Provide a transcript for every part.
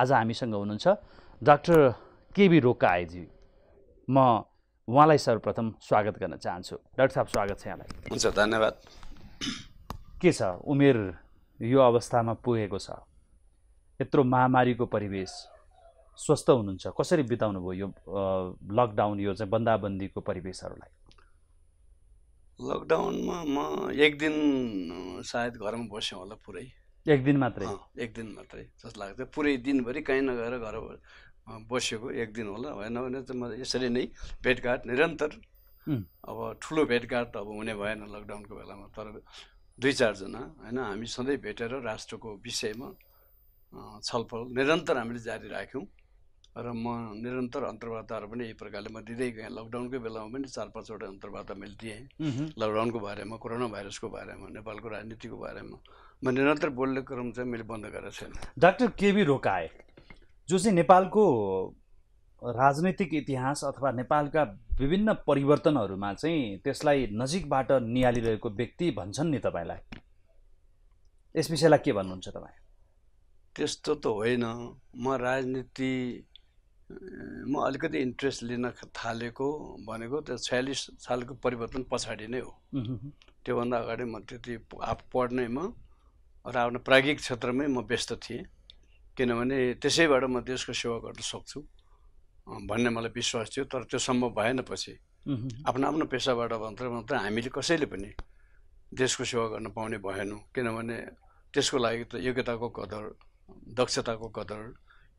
आज हामीसँग हुनुहुन्छ डाक्टर केबी आइजी म उहाँलाई सर्वप्रथम स्वागत गर्न चाहन्छु डाक्टर साहब स्वागत छ यहाँलाई हुन्छ धन्यवाद के छ उमेर यो अवस्थामा पुगेको छ यत्रो महामारीको परिवेश स्वस्थ हुनुहुन्छ कसरी बिताउनु भयो यो लकडाउन यो चाहिँ बन्दाबन्दीको परिवेशहरूलाई लकडाउनमा म एक दिन सायद घरमा बस्यौँ होला पुरै एक दिन मात्रै एक दिन मात्रै जस्तो लाग्थ्यो पुरै दिनभरि कहीँ नगएर घर बसेको एक दिन होला भएन भने त म यसरी नै भेटघाट निरन्तर अब ठुलो भेटघाट त अब हुने भएन लकडाउनको बेलामा तर दुई चारजना होइन हामी सधैँ भेटेर राष्ट्रको विषयमा छलफल निरन्तर हामीले जारी राख्यौँ र म निरन्तर अन्तर्वार्ताहरू पनि यही प्रकारले म दिँदै गएँ लकडाउनकै बेलामा पनि चार पाँचवटा अन्तर्वार्ता मैले दिएँ लकडाउनको बारेमा कोरोना भाइरसको बारेमा नेपालको राजनीतिको बारेमा म निरन्तर बोल्ने क्रम चाहिँ मैले बन्द गरेको छैन डाक्टर केबी रोकाए जो चाहिँ नेपालको राजनैतिक इतिहास अथवा नेपालका विभिन्न परिवर्तनहरूमा चाहिँ त्यसलाई नजिकबाट निहालिरहेको व्यक्ति भन्छन् नि तपाईँलाई यस विषयलाई के भन्नुहुन्छ तपाईँ त्यस्तो त होइन म राजनीति म अलिकति इन्ट्रेस्ट लिन थालेको भनेको त्यो छयालिस सालको परिवर्तन पछाडि नै हो त्योभन्दा अगाडि म त्यति पढ्नेमा र आफ्नो प्राज्ञिक क्षेत्रमै म व्यस्त थिएँ किनभने त्यसैबाट म देशको सेवा गर्न सक्छु भन्ने मलाई विश्वास थियो तर त्यो सम्भव भएन पछि आफ्नो आफ्नो पेसाबाट मात्र मात्र हामीले कसैले पनि देशको सेवा गर्न पाउने भएनौँ किनभने त्यसको लागि त योग्यताको कदर दक्षताको कदर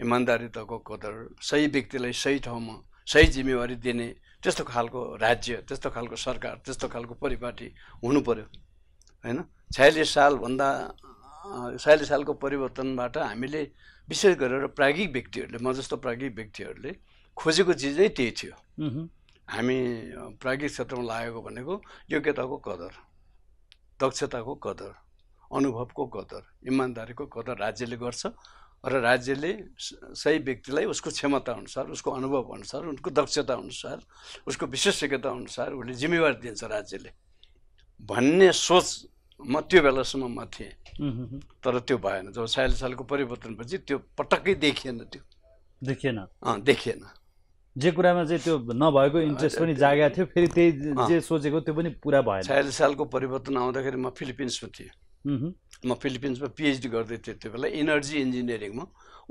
इमान्दारिताको कदर सही व्यक्तिलाई सही ठाउँमा सही जिम्मेवारी दिने त्यस्तो खालको राज्य त्यस्तो खालको सरकार त्यस्तो खालको परिपाटी हुनु पऱ्यो होइन छयालिस सालभन्दा सालको परिवर्तनबाट हामीले विशेष गरेर प्राज्ञिक व्यक्तिहरूले म जस्तो प्राज्ञिक व्यक्तिहरूले खोजेको चिजै त्यही थियो हामी प्राज्ञिक क्षेत्रमा लागेको भनेको योग्यताको कदर दक्षताको कदर अनुभवको कदर इमान्दारीको कदर राज्यले गर्छ र राज्यले सही व्यक्तिलाई उसको क्षमताअनुसार उसको अनुभवअनुसार उसको दक्षताअनुसार उसको विशेषज्ञताअनुसार उसले जिम्मेवार दिन्छ राज्यले भन्ने सोच म त्यो बेलासम्म म थिएँ तर त्यो भएन जब साल सालको परिवर्तनपछि त्यो पटक्कै देखिएन त्यो देखिएन देखिएन जे कुरामा चाहिँ त्यो नभएको इन्ट्रेस्ट पनि जागेको थियो फेरि त्यही जे सोचेको त्यो पनि पुरा भएन छयालिस सालको परिवर्तन आउँदाखेरि म फिलिपिन्समा थिएँ म फिलिपिन्समा पिएचडी गर्दै थिएँ त्यो बेला इनर्जी इन्जिनियरिङमा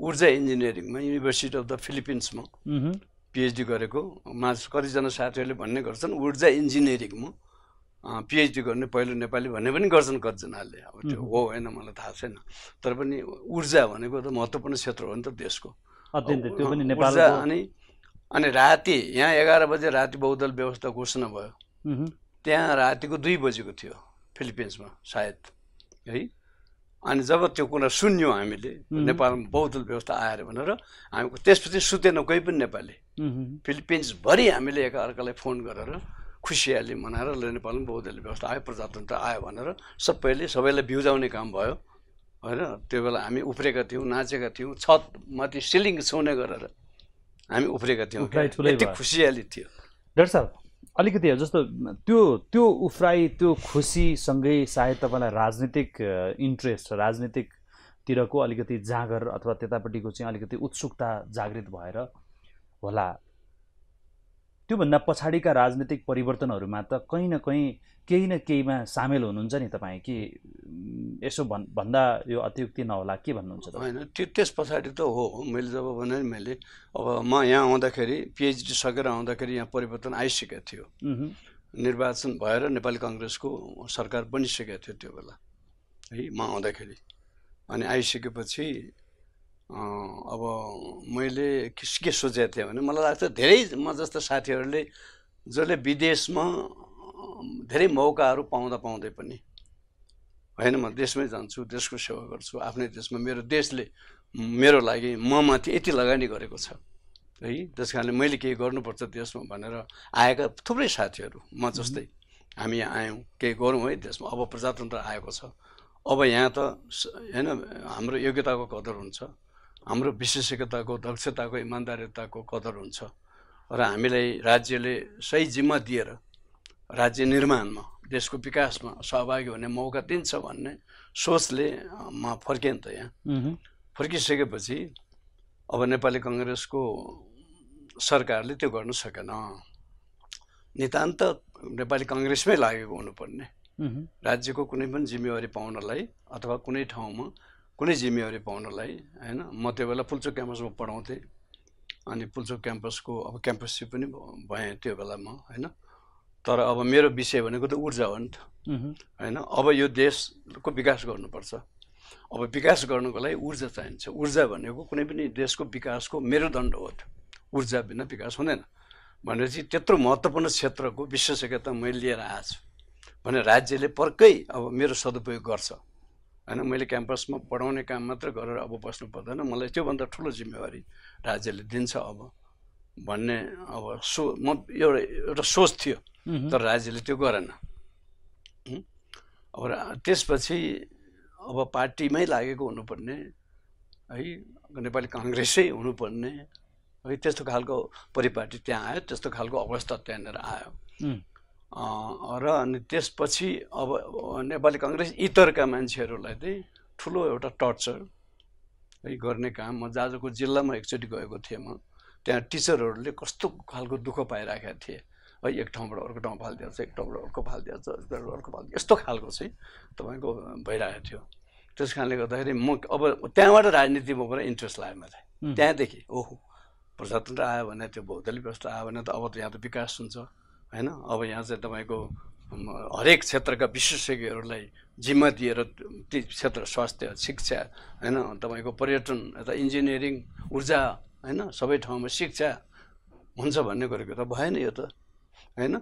ऊर्जा इन्जिनियरिङमा युनिभर्सिटी अफ द फिलिपिन्समा पिएचडी गरेको मा कतिजना साथीहरूले भन्ने गर्छन् ऊर्जा इन्जिनियरिङमा पिएचडी गर्ने पहिलो नेपाली भन्ने पनि गर्छन् कतिजनाले अब त्यो हो होइन मलाई थाहा छैन तर पनि ऊर्जा भनेको त महत्त्वपूर्ण क्षेत्र हो नि त देशको त्यो पनि ऊर्जा अनि अनि राति यहाँ एघार बजे राति बहुदल व्यवस्था घोषणा भयो त्यहाँ रातिको दुई बजेको थियो फिलिपिन्समा सायद है अनि जब त्यो कुरा सुन्यौँ हामीले नेपालमा बहुदल व्यवस्था आएर भनेर हामी त्यसपछि सुतेन कोही पनि नेपाली फिलिपिन्सभरि हामीले एकाअर्कालाई फोन गरेर खुसियाली मनाएर ल नेपालमा बहुदलीय व्यवस्था आयो प्रजातन्त्र आयो भनेर सबैले सबैलाई बिउजाउने काम भयो होइन त्यो बेला हामी उफ्रेका थियौँ नाचेका थियौँ छत माथि सिलिङ छुने गरेर हामी उफ्रेका थियौँ खुसियाली थियो डाक्टर साहब अलिकति जस्तो त्यो त्यो उफ्राई त्यो खुसीसँगै सायद तपाईँलाई राजनीतिक इन्ट्रेस्ट राजनीतिकतिरको अलिकति जागर अथवा त्यतापट्टिको चाहिँ अलिकति उत्सुकता जागृत भएर होला त्योभन्दा पछाडिका राजनीतिक परिवर्तनहरूमा त कहीँ न कहीँ केही न केहीमा सामेल हुनुहुन्छ नि तपाईँ कि यसो भन् भन्दा यो अतियुक्ति नहोला के भन्नुहुन्छ होइन त्यो त्यस पछाडि त हो मैले जब भने मैले अब म यहाँ आउँदाखेरि पिएचडी सकेर आउँदाखेरि यहाँ परिवर्तन आइसकेको थियो निर्वाचन भएर नेपाली कङ्ग्रेसको सरकार बनिसकेको थियो त्यो बेला है म आउँदाखेरि अनि आइसकेपछि अब मैले के सोचेको थिएँ भने मलाई लाग्छ धेरै म जस्तो साथीहरूले जसले विदेशमा धेरै मौकाहरू पाउँदा पाउँदै पनि होइन म देशमै जान्छु देशको सेवा गर्छु आफ्नै देशमा मेरो देशले मेरो लागि म माथि यति लगानी गरेको छ है त्यस कारणले मैले केही गर्नुपर्छ देशमा भनेर आएका थुप्रै साथीहरू म जस्तै हामी यहाँ आयौँ केही गरौँ है देशमा अब प्रजातन्त्र आएको छ अब यहाँ त होइन हाम्रो योग्यताको कदर हुन्छ हाम्रो विशेषज्ञताको दक्षताको इमान्दारिताको कदर हुन्छ र हामीलाई राज्यले सही जिम्मा दिएर राज्य निर्माणमा देशको विकासमा सहभागी हुने मौका दिन्छ भन्ने सोचले म फर्केँ नि त यहाँ फर्किसकेपछि अब नेपाली कङ्ग्रेसको सरकारले त्यो गर्न सकेन नितान्त नेपाली कङ्ग्रेसमै लागेको हुनुपर्ने राज्यको कुनै पनि जिम्मेवारी पाउनलाई अथवा कुनै ठाउँमा कुनै जिम्मेवारी पाउनलाई होइन म त्यो बेला पुल्चोक क्याम्पसमा पढाउँथेँ अनि पुल्चोक क्याम्पसको अब क्याम्पससिप पनि भएँ त्यो बेलामा होइन तर अब मेरो विषय भनेको त ऊर्जा हो नि त होइन अब यो देशको विकास गर्नुपर्छ अब विकास गर्नुको लागि ऊर्जा चाहिन्छ ऊर्जा भनेको कुनै पनि देशको विकासको मेरुदण्ड हो त्यो ऊर्जा बिना विकास हुँदैन भनेपछि त्यत्रो महत्त्वपूर्ण क्षेत्रको विशेषज्ञता मैले लिएर आएको छु भने राज्यले पर्कै अब मेरो सदुपयोग गर्छ होइन मैले क्याम्पसमा पढाउने काम मात्र गरेर अब बस्नु पर्दैन मलाई त्योभन्दा ठुलो जिम्मेवारी राज्यले दिन्छ अब भन्ने अब सो म एउटा एउटा सोच थियो तर राज्यले त्यो गरेन अब त्यसपछि अब पार्टीमै लागेको हुनुपर्ने है नेपाली कङ्ग्रेसै हुनुपर्ने है त्यस्तो खालको परिपाटी त्यहाँ आयो त्यस्तो खालको अवस्था त्यहाँनिर आयो र अनि त्यसपछि अब नेपाली कङ्ग्रेस इतरका मान्छेहरूलाई चाहिँ ठुलो एउटा टर्चर है गर्ने काम म जाजुको जिल्लामा एकचोटि गएको थिएँ म त्यहाँ टिचरहरूले कस्तो खालको दुःख पाइराखेका थिए है एक ठाउँबाट अर्को ठाउँ फालिदिएछ एक ठाउँबाट अर्को फालिदिएछ अर्को फालिदिएछ यस्तो खालको चाहिँ तपाईँको भइरहेको थियो त्यस कारणले गर्दाखेरि म अब त्यहाँबाट राजनीतिमा पुरा इन्ट्रेस्ट लाग्यो मलाई त्यहाँदेखि ओहो प्रजातन्त्र आयो भने त्यो भौगोलिक व्यवस्था आयो भने त अब त यहाँ त विकास हुन्छ होइन अब यहाँ चाहिँ तपाईँको हरेक क्षेत्रका विशेषज्ञहरूलाई जिम्मा दिएर ती क्षेत्र स्वास्थ्य शिक्षा होइन तपाईँको पर्यटन यता इन्जिनियरिङ ऊर्जा होइन सबै ठाउँमा शिक्षा हुन्छ भन्ने गरेको त भएन यो त होइन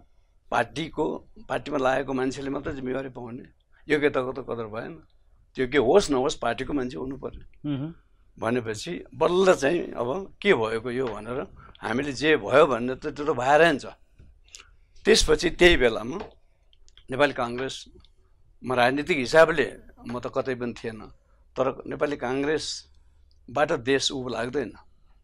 पार्टीको पार्टीमा लागेको मान्छेले मात्रै जिम्मेवारी पाउने योग्यताको त कदर भएन त्यो के होस् नहोस् पार्टीको मान्छे हुनु भनेपछि बल्ल चाहिँ अब के भएको यो भनेर हामीले जे भयो भन्ने त त्यो त भएर नि त्यसपछि त्यही बेलामा नेपाली काङ्ग्रेसमा राजनीतिक हिसाबले म त कतै पनि थिएन तर नेपाली काङ्ग्रेसबाट देश उब लाग्दैन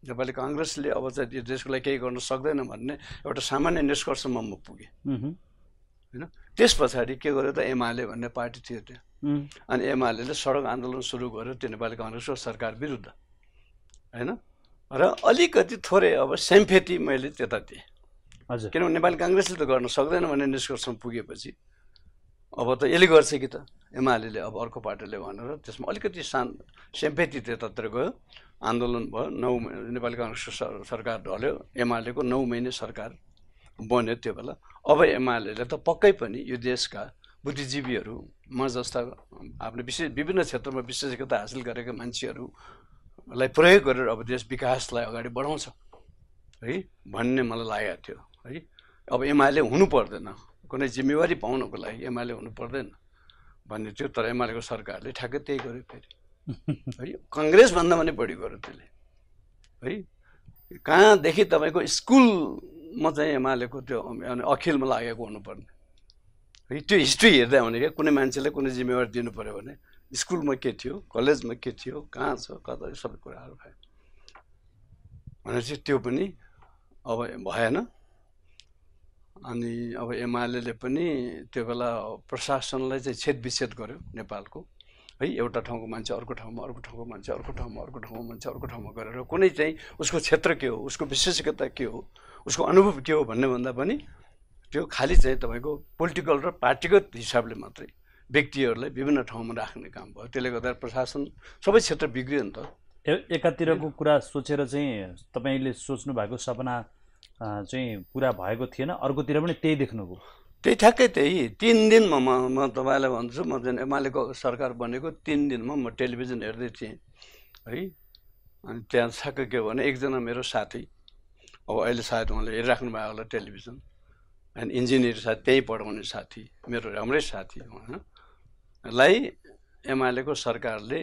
नेपाली काङ्ग्रेसले अब चाहिँ यो देशको लागि केही गर्न सक्दैन भन्ने एउटा सामान्य निष्कर्षमा म पुगेँ होइन त्यस पछाडि के गर्यो त एमाले भन्ने पार्टी थियो त्यहाँ अनि एमाले सडक आन्दोलन सुरु गर्यो त्यो नेपाली काङ्ग्रेसको सरकार विरुद्ध होइन र अलिकति थोरै अब सेम्फेटी मैले त्यता दिएँ हजुर किनभने नेपाली काङ्ग्रेसले त गर्न सक्दैन भने निष्कर्षमा पुगेपछि अब त यसले गर्छ कि त एमाले अब अर्को पार्टीले भनेर त्यसमा अलिकति शान् सेम्पेती त्यतातिर गयो आन्दोलन भयो नौ नेपाली काङ्ग्रेसको सरकार ढल्यो एमालेको नौ महिने सरकार बन्यो त्यो बेला अब एमाले त पक्कै पनि यो देशका बुद्धिजीवीहरू म जस्ता आफ्नो विशेष विभिन्न क्षेत्रमा विशेषज्ञता हासिल गरेका मान्छेहरूलाई प्रयोग गरेर अब देश विकासलाई अगाडि बढाउँछ है भन्ने मलाई लागेको थियो है अब एमआलए हुनु पर्दैन कुनै जिम्मेवारी पाउनको लागि एमआलए हुनु पर्दैन भन्ने थियो तर एमआलएको सरकारले ठ्याक्कै त्यही गर्यो फेरि है कङ्ग्रेसभन्दा पनि बढी गर्यो त्यसले है कहाँदेखि तपाईँको स्कुलमा चाहिँ एमालेको त्यो अखिलमा लागेको हुनुपर्ने है त्यो हिस्ट्री हेर्दा हुने क्या कुनै मान्छेले कुनै जिम्मेवारी दिनु पऱ्यो भने स्कुलमा के थियो कलेजमा के थियो कहाँ छ कता सबै कुराहरू भयो भनेपछि त्यो पनि अब भएन अनि अब एमाले पनि त्यो बेला प्रशासनलाई चाहिँ छेदविच्छेद गर्यो नेपालको है एउटा ठाउँको मान्छे अर्को ठाउँमा अर्को ठाउँको मान्छे अर्को ठाउँमा अर्को ठाउँमा मान्छे अर्को ठाउँमा गरेर कुनै चाहिँ उसको क्षेत्र के हो उसको विशेषज्ञता के हो उसको अनुभव के हो भन्ने भन्दा पनि त्यो खालि चाहिँ तपाईँको पोलिटिकल र पार्टीगत हिसाबले मात्रै व्यक्तिहरूलाई विभिन्न ठाउँमा राख्ने काम भयो त्यसले गर्दा प्रशासन सबै क्षेत्र बिग्रियो नि त एकातिरको कुरा सोचेर चाहिँ तपाईँले सोच्नु भएको सपना चाहिँ पुरा भएको थिएन अर्कोतिर पनि त्यही देख्नुभयो त्यही ठ्याक्कै त्यही तिन दिनमा म म तपाईँलाई भन्छु म जुन एमालेको सरकार बनेको तिन दिनमा म टेलिभिजन हेर्दै थिएँ है अनि त्यहाँ ठ्याक्कै के भने एकजना मेरो साथी अब अहिले सायद उहाँले हेरिराख्नु भएको होला टेलिभिजन अनि इन्जिनियर साथी त्यहीँ पढाउने साथी मेरो राम्रै साथी उहाँलाई एमालेको सरकारले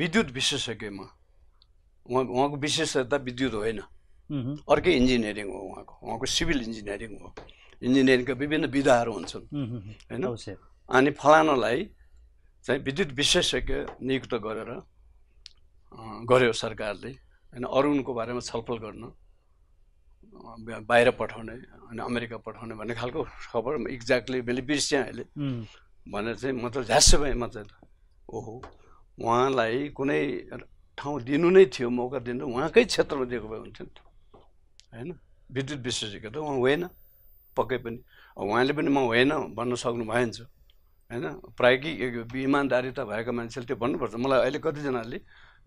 विद्युत विशेषज्ञमा उहाँ उहाँको विशेषता विद्युत होइन अर्कै इन्जिनियरिङ हो उहाँको उहाँको सिभिल इन्जिनियरिङ हो इन्जिनियरिङका विभिन्न विधाहरू हुन्छन् होइन अनि फलानालाई चाहिँ विद्युत विशेषज्ञ नियुक्त गरेर गर्यो सरकारले होइन अरूणको बारेमा छलफल गर्न बाहिर पठाउने अनि अमेरिका पठाउने भन्ने खालको खबर एक्ज्याक्टली मैले बिर्सेँ अहिले भनेर चाहिँ म त झ्यास भएँ म चाहिँ ओहो उहाँलाई कुनै ठाउँ दिनु नै थियो मौका दिनु उहाँकै क्षेत्रमा दिएको भए हुन्थ्यो नि त होइन विद्युत विशेषज्ञ त उहाँ होइन पक्कै पनि उहाँले पनि म होइन भन्न सक्नु भएन होइन प्राय कि इमान्दारिता भएको मान्छेले त्यो भन्नुपर्छ मलाई अहिले कतिजनाले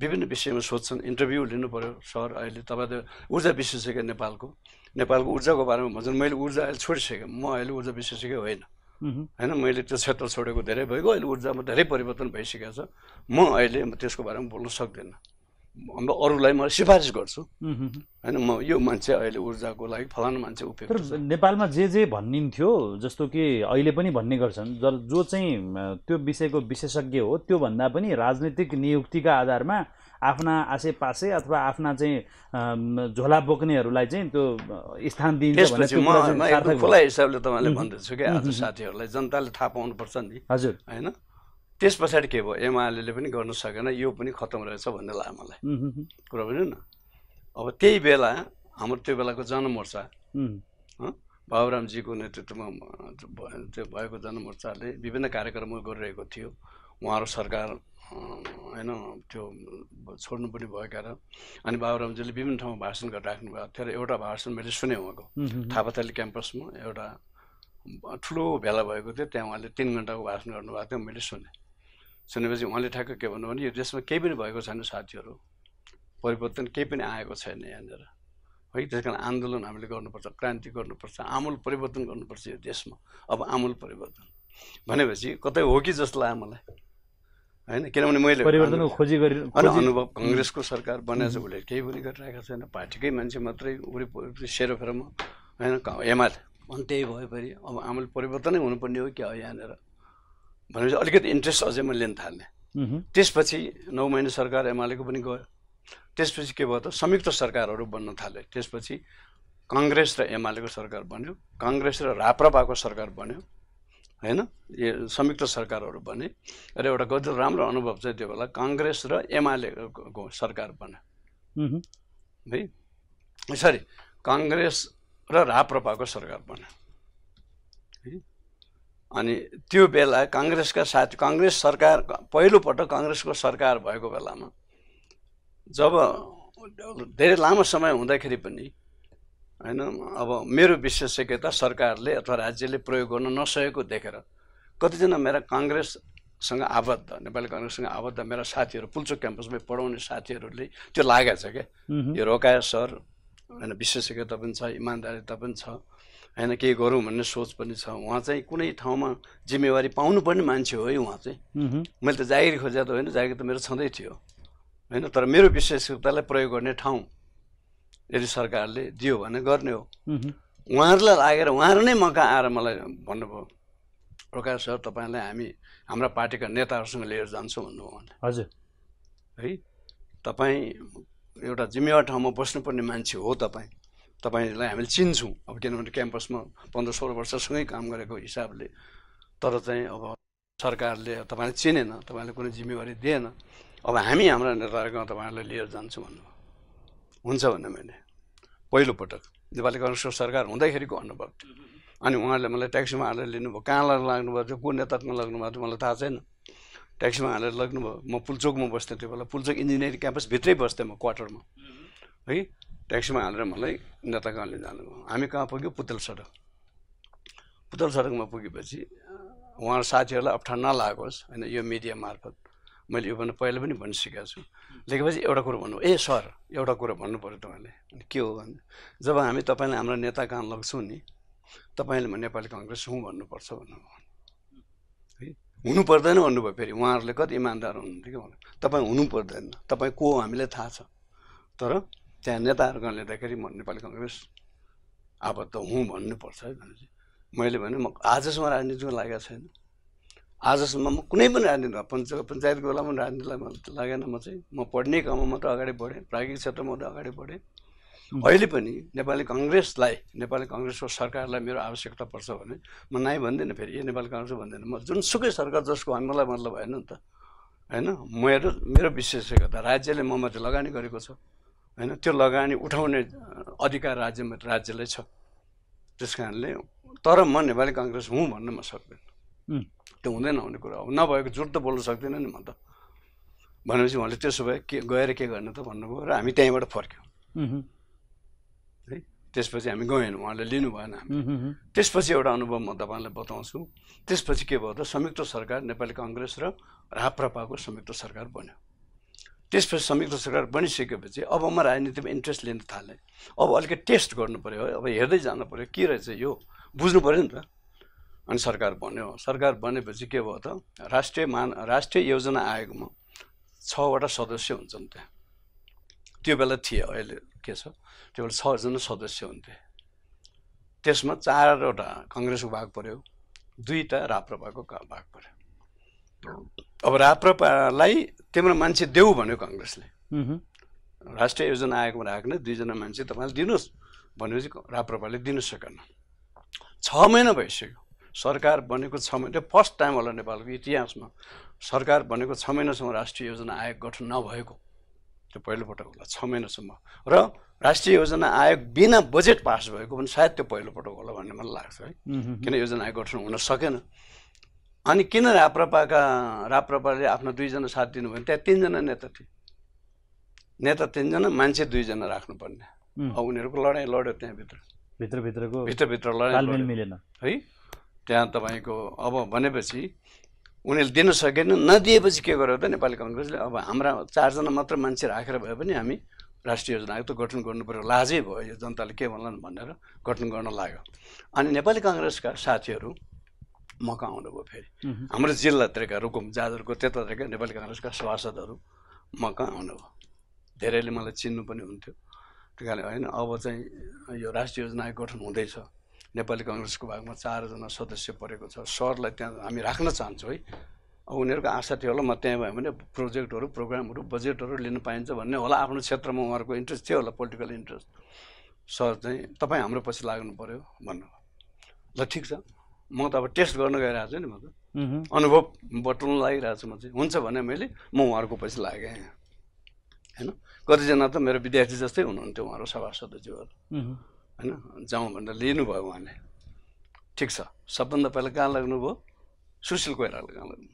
विभिन्न विषयमा सोध्छन् इन्टरभ्यू लिनु पऱ्यो सर अहिले तपाईँ त ऊर्जा विशेषज्ञ नेपालको नेपालको ऊर्जाको बारेमा भन्छन् मैले ऊर्जा अहिले छोडिसकेँ म अहिले ऊर्जा विशेषज्ञ होइन होइन मैले त्यो क्षेत्र छोडेको धेरै भइगयो अहिले ऊर्जामा धेरै परिवर्तन भइसकेको छ म अहिले त्यसको बारेमा बोल्न सक्दिनँ अरूलाई म सिफारिस गर्छु होइन म यो मान्छे अहिले ऊर्जाको लागि फलानु मान्छे उपयोग नेपालमा जे जे भनिन्थ्यो जस्तो कि अहिले पनि भन्ने गर्छन् जो चाहिँ त्यो विषयको विशेषज्ञ हो त्योभन्दा पनि राजनीतिक नियुक्तिका आधारमा आफ्ना पासे अथवा आफ्ना चाहिँ झोला बोक्नेहरूलाई चाहिँ त्यो स्थान दिन्छ खुला हिसाबले तपाईँले भन्दैछु कि आज साथीहरूलाई जनताले थाहा पाउनुपर्छ नि हजुर होइन त्यस पछाडि के भयो एमाले पनि गर्न सकेन यो पनि खत्तम रहेछ भन्ने लाग्यो मलाई कुरा बुझ्नु न अब त्यही बेला हाम्रो त्यो बेलाको जनमोर्चा बाबुरामजीको नेतृत्वमा त्यो भएको जनमोर्चाले विभिन्न कार्यक्रमहरू गरिरहेको थियो उहाँहरू सरकार होइन त्यो छोड्नु पनि भएका र अनि बाबुरामजीले विभिन्न ठाउँमा भाषण गरिराख्नु भएको थियो र एउटा भाषण मैले सुने उहाँको थापाथली क्याम्पसमा एउटा ठुलो भेला भएको थियो त्यहाँ उहाँले तिन घन्टाको भाषण गर्नुभएको थियो मैले सुने सुनेपछि उहाँले ठ्याक्क के भन्नुभयो भने यो देशमा केही पनि भएको छैन साथीहरू परिवर्तन केही पनि आएको छैन यहाँनिर है त्यस कारण आन्दोलन हामीले गर्नुपर्छ क्रान्ति गर्नुपर्छ आमूल परिवर्तन गर्नुपर्छ यो देशमा अब आमूल परिवर्तन भनेपछि कतै हो कि जस्तो लाग्यो मलाई होइन किनभने मैले खोजी गरि अनुभव कङ्ग्रेसको सरकार बनाएछ उसले केही पनि गरिरहेको छैन पार्टीकै मान्छे मात्रै वरिपरि सेरोफेरोमा होइन एमाले त्यही भयो फेरि अब आमूल परिवर्तनै हुनुपर्ने हो क्या हो यहाँनिर भनेपछि अलिकति इन्ट्रेस्ट अझै म लिन थालेँ त्यसपछि नौ महिना सरकार एमालेको पनि गयो त्यसपछि के भयो त संयुक्त सरकारहरू बन्न थाले त्यसपछि कङ्ग्रेस र एमालेको सरकार बन्यो कङ्ग्रेस र राप्रपाको सरकार बन्यो होइन यो संयुक्त सरकारहरू बने र एउटा गज राम्रो अनुभव चाहिँ त्यो बेला कङ्ग्रेस र एमालेको सरकार बन्यो है सरी कङ्ग्रेस र राप्रपाको सरकार बन्यो अनि त्यो बेला काङ्ग्रेसका साथी काङ्ग्रेस सरकार पहिलोपटक काङ्ग्रेसको सरकार भएको बेलामा जब धेरै लामो समय हुँदाखेरि पनि होइन अब मेरो विशेषज्ञता सरकारले अथवा राज्यले प्रयोग गर्न नसकेको देखेर कतिजना मेरा काङ्ग्रेससँग आबद्ध नेपाली काङ्ग्रेससँग आबद्ध मेरा साथीहरू पुल्चोक क्याम्पसमै पढाउने साथीहरूले त्यो लागेको छ क्या यो रोकाया सर होइन विशेषज्ञता पनि छ इमान्दारिता पनि छ होइन केही गरौँ भन्ने सोच पनि छ उहाँ चाहिँ कुनै ठाउँमा जिम्मेवारी पाउनुपर्ने मान्छे हो है उहाँ चाहिँ मैले त जागिर खोजेको त होइन जागिर त मेरो छँदै थियो होइन तर मेरो विशेषज्ञतालाई प्रयोग गर्ने ठाउँ यदि सरकारले दियो भने गर्ने हो उहाँहरूलाई लागेर उहाँहरू नै मका आएर मलाई भन्नुभयो प्रकाश सर तपाईँलाई हामी हाम्रा पार्टीका नेताहरूसँग लिएर जान्छौँ भन्नुभयो उहाँले हजुर है तपाईँ एउटा जिम्मेवार ठाउँमा बस्नुपर्ने मान्छे हो तपाईँ तपाईँलाई हामीले चिन्छौँ अब किनभने क्याम्पसमा पन्ध्र सोह्र वर्षसँगै काम गरेको हिसाबले तर चाहिँ अब सरकारले तपाईँले चिनेन तपाईँले कुनै जिम्मेवारी दिएन अब हामी हाम्रा नेताहरूकोमा तपाईँहरूलाई लिएर जान्छु भन्नुभयो हुन्छ भने मैले पहिलोपटक नेपाली कङ्ग्रेसको सरकार हुँदैखेरिको अनुभव थियो अनि उहाँहरूले मलाई ट्याक्सीमा हालेर लिनुभयो कहाँ लाग्नुभएको थियो कुन नेतामा लाग्नुभएको थियो मलाई थाहा छैन ट्याक्सीमा हालेर लग्नुभयो म पुल्चोकमा बस्थेँ त्यो बेला पुल्चोक इन्जिनियरिङ क्याम्पस भित्रै बस्थेँ म क्वार्टरमा है ट्याक्सीमा हालेर मलाई नेता कहाँले जानुभयो हामी कहाँ पुग्यो पुतल सडक पुतल सडकमा पुगेपछि उहाँ साथीहरूलाई अप्ठ्यारो नलागोस् होइन यो मिडिया मार्फत मैले यो भन्नु पहिला पनि भनिसकेको छु लेखेपछि एउटा कुरो भन्नु ए सर एउटा कुरो भन्नु पऱ्यो तपाईँले के हो भने जब हामी तपाईँले हाम्रो नेता कहाँ लग्छौँ नि तपाईँले म नेपाली कङ्ग्रेस हुँ भन्नुपर्छ भन्नुभयो हुनु पर्दैन भन्नुभयो फेरि उहाँहरूले कति इमान्दार हुनुहुन्थ्यो कि भन्नु तपाईँ हुनु पर्दैन तपाईँ को हो हामीलाई थाहा छ तर त्यहाँ नेताहरूका लिँदाखेरि म नेपाली कङ्ग्रेस आबद्ध हुँ भन्नुपर्छ है भनेपछि मैले भने म आजसम्म राजनीतिमा लागेको छैन आजसम्म म कुनै पनि राजनीति पञ्च पञ्चायतको बेला पनि राजनीतिलाई लागेन म चाहिँ म पढ्ने काममा मात्रै अगाडि बढेँ प्राविधिक क्षेत्रमा मात्रै अगाडि बढेँ अहिले पनि नेपाली कङ्ग्रेसलाई नेपाली कङ्ग्रेसको सरकारलाई मेरो आवश्यकता पर्छ भने म नाइ भन्दिनँ फेरि ए नेपाली कङ्ग्रेस भन्दिनँ म जुनसुकै सरकार जसको मलाई मतलब भएन नि त होइन मेरो मेरो विशेषज्ञता राज्यले म मात्रै लगानी गरेको छ होइन त्यो लगानी उठाउने अधिकार राज्य राज्यलाई छ त्यस कारणले तर म नेपाली कङ्ग्रेस हुँ भन्न म सक्दिनँ त्यो हुँदैन हुने कुरा अब नभएको जुट त बोल्न सक्दिनँ नि म त भनेपछि उहाँले त्यसो भए के गएर के गर्ने त भन्नुभयो र हामी त्यहीँबाट फर्क्यौँ है त्यसपछि हामी गयौँ उहाँले लिनु भएन हामी त्यसपछि एउटा अनुभव म तपाईँलाई बताउँछु त्यसपछि के भयो त संयुक्त सरकार नेपाली कङ्ग्रेस र राप्रपाको संयुक्त सरकार बन्यो त्यसपछि संयुक्त सरकार बनिसकेपछि अब म राजनीतिमा इन्ट्रेस्ट लिन थालेँ अब अलिकति टेस्ट गर्नु पऱ्यो अब हेर्दै जानु पऱ्यो के रहेछ यो बुझ्नु पऱ्यो नि त अनि सरकार बन्यो सरकार बनेपछि के भयो त राष्ट्रिय मान राष्ट्रिय योजना आयोगमा छवटा सदस्य हुन्छन् त्यहाँ त्यो बेला थिए अहिले के छ त्यो बेला छजना सदस्य हुन्थे त्यसमा चारवटा कङ्ग्रेसको भाग पऱ्यो दुईवटा राप्रपाको भाग पऱ्यो अब राप्रपालाई तिम्रो मान्छे देऊ भन्यो कङ्ग्रेसले राष्ट्रिय योजना आयोगमा राख्ने दुईजना मान्छे तपाईँले दिनुहोस् भनेपछि राप्रपाले दिनु सकेन छ महिना भइसक्यो सरकार बनेको छ महिना फर्स्ट टाइम होला नेपालको इतिहासमा सरकार बनेको छ महिनासम्म राष्ट्रिय योजना आयोग गठन नभएको त्यो पहिलोपटक होला छ महिनासम्म र राष्ट्रिय योजना आयोग बिना बजेट पास भएको पनि सायद त्यो पहिलोपटक होला भन्ने मलाई लाग्छ है किन योजना आयोग गठन हुन सकेन अनि किन राप्रपाका राप्रपाले आफ्नो दुईजना साथ दिनुभयो भने त्यहाँ तिनजना नेता थिए नेता तिनजना मान्छे दुईजना राख्नुपर्ने अब उनीहरूको लडाइँ लड्यो त्यहाँभित्र भित्रभित्रको भित्रभित्र लडाइँ मिलेन है त्यहाँ तपाईँको अब भनेपछि उनीहरूले दिन सकेन नदिएपछि के गर्यो त नेपाली कङ्ग्रेसले अब हाम्रा चारजना मात्र मान्छे राखेर भए पनि हामी राष्ट्रिय योजनाको त गठन गर्नु पऱ्यो लाजै भयो यो जनताले के भन्लान् भनेर गठन गर्न लाग्यो अनि नेपाली कङ्ग्रेसका साथीहरू मका आउनुभयो फेरि हाम्रो जिल्लातिरका रुकुम जाजरको त्यतातिरका नेपाली कङ्ग्रेसका सभासदहरू मका आउनुभयो धेरैले मलाई चिन्नु पनि हुन्थ्यो त्यही कारणले होइन अब चाहिँ यो राष्ट्रिय योजना आयोग गठन हुँदैछ नेपाली कङ्ग्रेसको भागमा चारजना सदस्य परेको छ सरलाई त्यहाँ हामी राख्न चाहन्छौँ है अब उनीहरूको आशा थियो होला म त्यहाँ भयो भने प्रोजेक्टहरू प्रोग्रामहरू बजेटहरू लिन पाइन्छ भन्ने होला आफ्नो क्षेत्रमा उहाँहरूको इन्ट्रेस्ट थियो होला पोलिटिकल इन्ट्रेस्ट सर चाहिँ तपाईँ हाम्रो पछि लाग्नु पऱ्यो भन्नु ल ठिक छ म त अब टेस्ट गर्न गइरहेको छु नि म त अनुभव बटुल्नु लागिरहेको छु म चाहिँ हुन्छ भने मैले म उहाँहरूको पछि लागेँ होइन कतिजना त मेरो विद्यार्थी जस्तै हुनुहुन्थ्यो उहाँहरू सभा सदस्यहरू होइन जाउँ भनेर लिनुभयो उहाँले ठिक छ सबभन्दा पहिला कहाँ लाग्नुभयो सुशील कोइराला कहाँ लाग्नु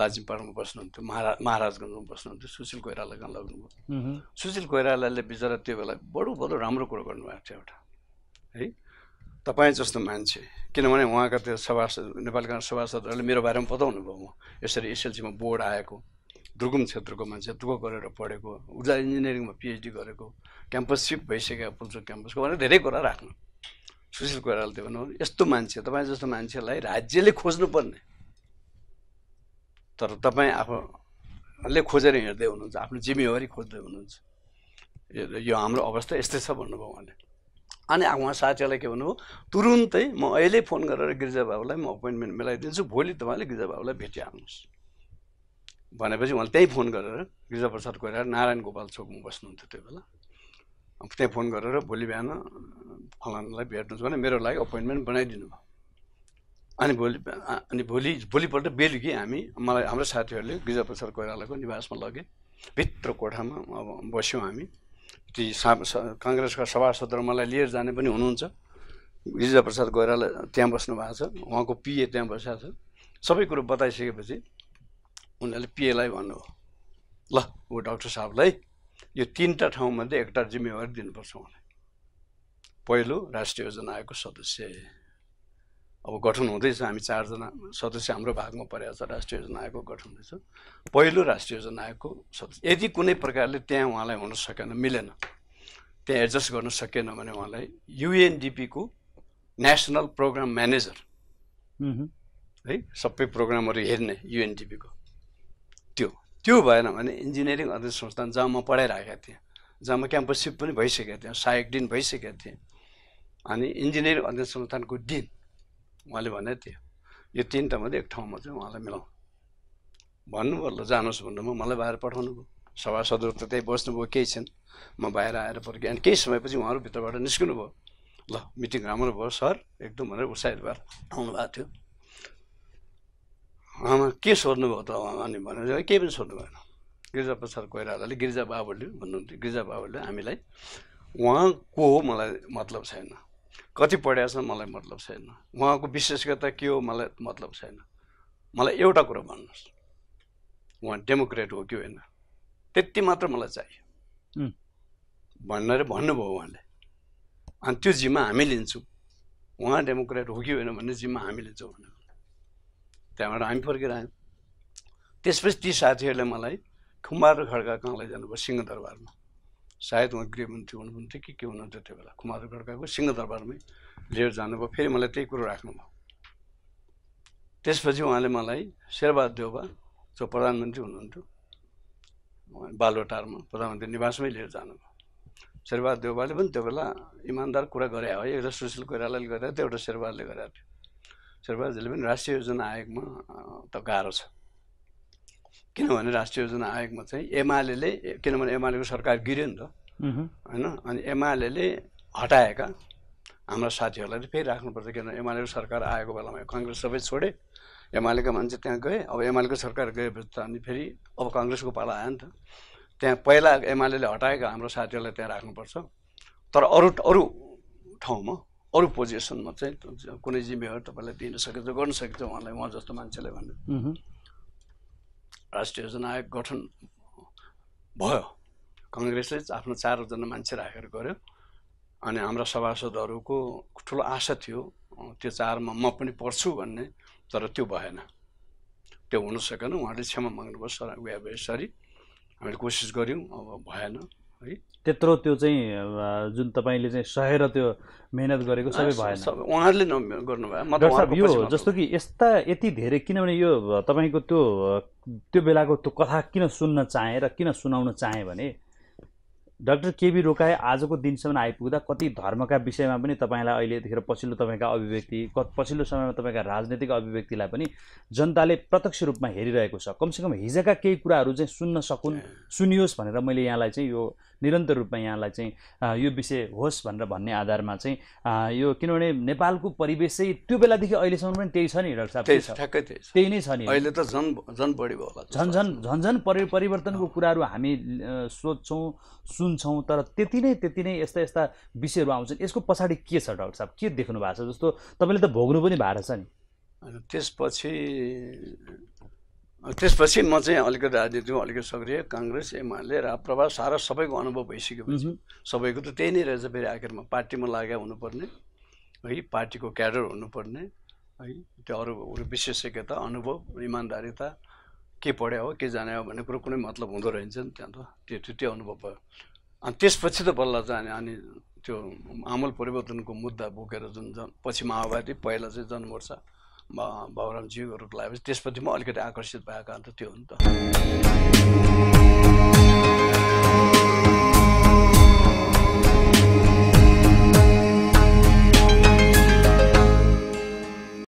लाजिमपाडामा बस्नुहुन्थ्यो महारा महाराजगञ्जमा बस्नुहुन्थ्यो सुशील कोइराला कहाँ लाग्नुभयो सुशील कोइरालाले बिचरा त्यो बेला बडो बडो राम्रो कुरो गर्नुभएको थियो एउटा है तपाईँ जस्तो मान्छे किनभने उहाँका त्यो सभासद नेपाली सभासदहरूले मेरो बारेमा बताउनु भयो म यसरी एसएलसीमा बोर्ड आएको दुर्गम क्षेत्रको मान्छे दुःख गरेर पढेको ऊर्जा इन्जिनियरिङमा पिएचडी गरेको क्याम्पस सिफ्ट भइसक्यो पुल्चोक क्याम्पसको भनेर धेरै कुरा राख्नु सुशील त्यो भन्नुभयो यस्तो मान्छे तपाईँ जस्तो मान्छेलाई राज्यले खोज्नुपर्ने तर तपाईँ आफूले खोजेर हिँड्दै हुनुहुन्छ आफ्नो जिम्मेवारी खोज्दै हुनुहुन्छ यो हाम्रो अवस्था यस्तै छ भन्नुभयो उहाँले अनि उहाँ साथीहरूलाई के भन्नुभयो तुरुन्तै म अहिले फोन गरेर गिर्जाबाबुलाई म अपोइन्टमेन्ट मिलाइदिन्छु भोलि तपाईँले गिरिजाबाबुलाई भेटिहाल्नुहोस् भनेपछि उहाँले त्यही फोन गरेर गिरिजाप्रसाद कोइराला नारायण गोपाल चोकमा बस्नुहुन्थ्यो त्यो बेला त्यहाँ फोन गरेर भोलि बिहान फलानालाई भेट्नुहोस् भने मेरो लागि अपोइन्टमेन्ट बनाइदिनु भयो अनि भोलि अनि भोलि भोलिपल्ट बेलुकी हामी मलाई हाम्रो साथीहरूले गिरिजाप्रसाद कोइरालाको निवासमा लगे भित्र कोठामा अब बस्यौँ हामी ती काङ्ग्रेसका सभासदहरू मलाई लिएर जाने पनि हुनुहुन्छ गिरिजाप्रसाद कोइराला त्यहाँ बस्नु भएको छ उहाँको पिए त्यहाँ बसेको छ सबै कुरो बताइसकेपछि उनीहरूले पिएलाई भन्नु ल ऊ डाक्टर साहबलाई यो तिनवटा ठाउँमध्ये एउटा जिम्मेवारी दिनुपर्छ उहाँलाई पहिलो राष्ट्रिय योजना आयोगको सदस्य अब गठन हुँदैछ हामी चारजना सदस्य हाम्रो भागमा परेको छ राष्ट्रिय योजना आयोगको गठन हुँदैछ पहिलो राष्ट्रिय योजना आयोगको सदस्य यदि कुनै प्रकारले त्यहाँ उहाँलाई हुन सकेन मिलेन त्यहाँ एडजस्ट गर्न सकेन भने उहाँलाई युएनडिपीको नेसनल प्रोग्राम म्यानेजर है सबै प्रोग्रामहरू हेर्ने युएनडिपीको त्यो भएन भने इन्जिनियरिङ अध्ययन संस्थान जहाँ म पढाइरहेका थिएँ जहाँ म क्याम्पससिप पनि भइसकेको थिएँ सहायक दिन भइसकेको थिएँ अनि इन्जिनियरिङ अध्ययन संस्थानको दिन उहाँले भने थियो यो तिनवटा मात्रै एक ठाउँमा चाहिँ उहाँलाई मिलाउँ भन्नुभयो ल जानुहोस् भन्नुभयो मलाई बाहिर पठाउनु भयो सभासदहरू त त्यही बस्नुभयो केही छैन म बाहिर आएर पर्खेँ अनि केही समयपछि उहाँहरू भित्रबाट निस्कनु भयो ल मिटिङ राम्रो भयो सर एकदम भनेर उत्साहित भएर आउनुभएको थियो आमा के सोध्नुभयो त अनि भनेर केही पनि सोध्नु भएन प्रसाद कोइरालाले गिरिजा बाबुले भन्नुहुन्थ्यो गिरिजा बाबुले हामीलाई उहाँ को हो मलाई मतलब छैन कति पढाएको छ मलाई मतलब छैन उहाँको विशेषता के हो मलाई मतलब छैन मलाई एउटा कुरो भन्नुहोस् उहाँ डेमोक्रेट हो कि होइन त्यति मात्र मलाई चाहियो भनेर भन्नुभयो उहाँले अनि त्यो जिम्मा हामी लिन्छौँ उहाँ डेमोक्रेट हो कि होइन भन्ने जिम्मा हामी लिन्छौँ भनेर त्यहाँबाट हामी फर्केर आयौँ त्यसपछि ती साथीहरूले मलाई खुम्बार र खड्का कहाँलाई जानुभयो सिंहदरबारमा सायद उहाँ गृहमन्त्री हुनुहुन्थ्यो कि के हुनुहुन्थ्यो त्यो बेला कुमार खड्काको सिंहदरबारमै लिएर जानुभयो फेरि मलाई त्यही कुरो राख्नुभयो त्यसपछि उहाँले मलाई शेरबहाद देउबा जो प्रधानमन्त्री हुनुहुन्थ्यो बालुवाटारमा प्रधानमन्त्री निवासमै लिएर जानुभयो शेरबहाद देउबाले पनि त्यो बेला इमान्दार कुरा गरे हो एउटा सुशील कोइरालाले गरेको थियो एउटा शेरबहादले गरेको थियो शेरबहादुरले पनि राष्ट्रिय योजना आयोगमा त गाह्रो छ किनभने राष्ट्रिय योजना आयोगमा चाहिँ एमाले किनभने एमालेको सरकार गिर्यो नि त होइन अनि एमाले हटाएका हाम्रा साथीहरूलाई त फेरि राख्नुपर्छ किनभने एमालेको सरकार आएको बेलामा कङ्ग्रेस सबै छोडे एमालेका मान्छे त्यहाँ गए अब एमालेको सरकार गएपछि त अनि फेरि अब कङ्ग्रेसको पाला आयो नि त त्यहाँ पहिला एमाले हटाएका हाम्रो साथीहरूलाई त्यहाँ राख्नुपर्छ तर अरू अरू ठाउँमा अरू पोजिसनमा चाहिँ कुनै जिम्मेवार तपाईँलाई दिन सकेछ गर्न सकेछ उहाँलाई उहाँ जस्तो मान्छेले भन्नु राष्ट्रिय योजना आयोग गठन भयो कङ्ग्रेसले आफ्नो चारजना मान्छे राखेर गऱ्यो अनि हाम्रा सभासदहरूको ठुलो आशा थियो त्यो चारमा म पनि पर्छु भन्ने तर त्यो भएन त्यो हुन सकेन उहाँले क्षमा माग्नुपर्छ वे सरी हामीले कोसिस गऱ्यौँ अब भएन है त्यत्रो त्यो चाहिँ जुन तपाईँले चाहिँ सहेर त्यो मेहनत गरेको सबै भएन उहाँहरूले गर्नुभयो यो जस्तो कि यस्ता यति धेरै किनभने यो तपाईँको त्यो त्यो बेलाको त्यो कथा किन सुन्न चाहे र किन सुनाउन चाहेँ भने डाक्टर केबी रोकाए आजको दिनसम्म आइपुग्दा कति धर्मका विषयमा पनि तपाईँलाई अहिले पछिल्लो तपाईँका अभिव्यक्ति पछिल्लो समयमा तपाईँका राजनैतिक अभिव्यक्तिलाई पनि जनताले प्रत्यक्ष रूपमा हेरिरहेको छ कमसेकम हिजोका केही कुराहरू चाहिँ सुन्न सकुन् सुनियोस् भनेर मैले यहाँलाई चाहिँ यो निरन्तर रूपमा यहाँलाई चाहिँ यो विषय होस् भनेर भन्ने आधारमा चाहिँ यो किनभने नेपालको परिवेश चाहिँ त्यो बेलादेखि अहिलेसम्म पनि त्यही छ नि डाक्टर साहब त्यही नै छ नि अहिले त झन् झन् बढी भयो झन् झन् झन् झन् परि परिवर्तनको कुराहरू हामी सोध्छौँ सुन्छौँ तर त्यति नै त्यति नै यस्ता यस्ता विषयहरू आउँछन् यसको पछाडि के छ डाक्टर साहब के देख्नु भएको छ जस्तो तपाईँले त भोग्नु पनि भएको छ नि त्यसपछि त्यसपछि म चाहिँ अलिकति राजनीतिमा अलिकति सक्रिय काङ्ग्रेस एमाले राप्रभा सारा सबैको अनुभव भइसकेपछि सबैको त त्यही नै रहेछ फेरि आखिरमा पार्टीमा लागेका हुनुपर्ने है पार्टीको क्याडर हुनुपर्ने है त्यो अरू अरू विशेषज्ञता अनुभव इमान्दारीता के पढ्यो हो के जाने हो भन्ने कुरो कुनै मतलब हुँदो नि त्यहाँ त त्यो त्यो अनुभव भयो अनि त्यसपछि त बल्ल चाहिँ अनि त्यो आमूल परिवर्तनको मुद्दा बोकेर जुन जन पछि माओवादी पहिला चाहिँ जनमोर्चा बाबुरामजीहरूको लागि त्यसपछि म अलिकति आकर्षित भएको अन्त त्यो हो नि त